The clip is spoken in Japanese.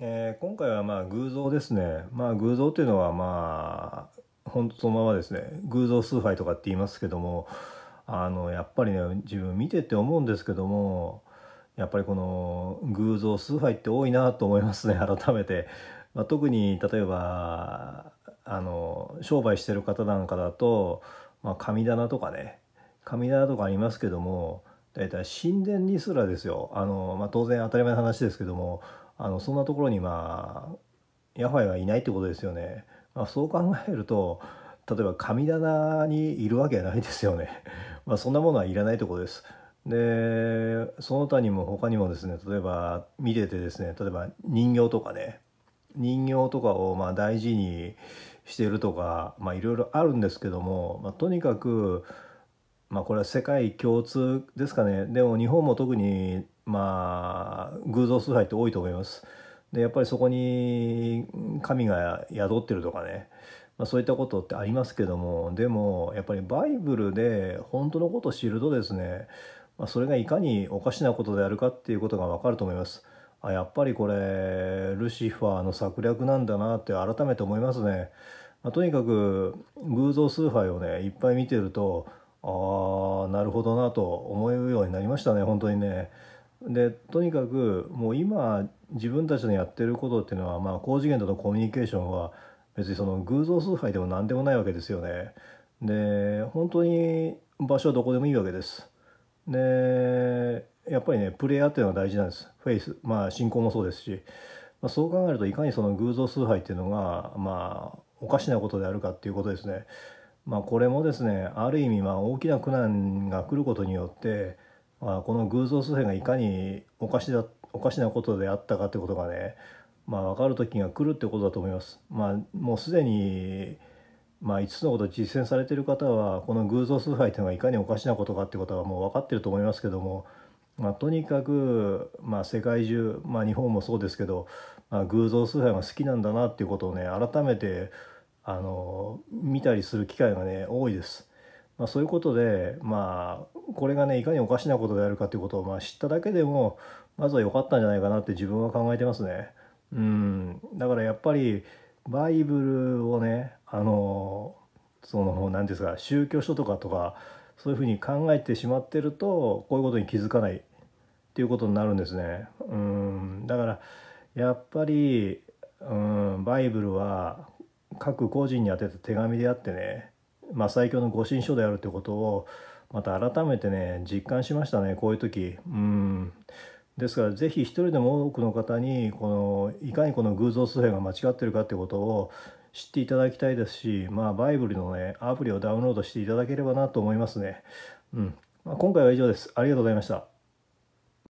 えー、今回はまあ偶像ですね。まあ偶像というのはまあ、本当そのままですね、偶像崇拝とかって言いますけども、あの、やっぱりね、自分見てて思うんですけども、やっぱりこの偶像崇拝って多いなと思いますね、改めて。まあ、特に例えば、あの、商売してる方なんかだと、まあ神棚とかね、神棚とかありますけども、大体神殿にすらですよ。あの、まあ当然当たり前の話ですけども、あのそんなところにまあヤファイはいないってことですよね。まあ、そう考えると例えば神棚にいるわけないですよね。まあ、そんなものはいらないってことです。でその他にも他にもですね例えば見ててですね例えば人形とかね人形とかをま大事にしてるとかいろいろあるんですけども、まあ、とにかく、まあ、これは世界共通ですかねでも日本も特にまあ偶像崇拝って多いと思います。でやっぱりそこに神が宿ってるとかね、まあ、そういったことってありますけどもでもやっぱりバイブルで本当のことを知るとですね、まあ、それがいかにおかしなことであるかっていうことがわかると思います。あやっぱりこれルシファーの策略なんだなって改めて思いますね。まあ、とにかく偶像崇拝をねいっぱい見てるとああなるほどなと思うようになりましたね本当にね。でとにかくもう今自分たちのやってることっていうのは、まあ、高次元とのコミュニケーションは別にその偶像崇拝でも何でもないわけですよね。で本当に場所はどこでもいいわけです。でやっぱりねプレイヤーっていうのは大事なんですフェイスまあ信仰もそうですし、まあ、そう考えるといかにその偶像崇拝っていうのがまあおかしなことであるかっていうことですね。まあ、これもですねある意味まあ大きな苦難が来ることによってまあ、この偶像崇拝がいかにおかしだおかしなことであったかってことがね、まあ、分かる時が来るってことだと思います。まあ、もうすでに、まあ、5つのことを実践されてる方はこの偶像崇拝というのがいかにおかしなことかってことはもう分かってると思いますけども、まあ、とにかく、まあ、世界中、まあ、日本もそうですけど、まあ、偶像崇拝が好きなんだなっていうことをね改めてあの見たりする機会がね多いです。まあ、そういうことで、まあ、これがねいかにおかしなことであるかということを、まあ、知っただけでもまずは良かったんじゃないかなって自分は考えてますね。うん、だからやっぱりバイブルをねあのその何ですか宗教書とかとかそういうふうに考えてしまってるとこういうことに気づかないっていうことになるんですね。うんだからやっぱりうんバイブルは各個人に宛てた手紙であってねまあ、最強の御神書であるってことをまた改めてね実感しましたねこういう時うんですから是非一人でも多くの方にこのいかにこの偶像崇拝が間違ってるかってことを知っていただきたいですしまあバイブルのねアプリをダウンロードしていただければなと思いますねうん、まあ、今回は以上ですありがとうございました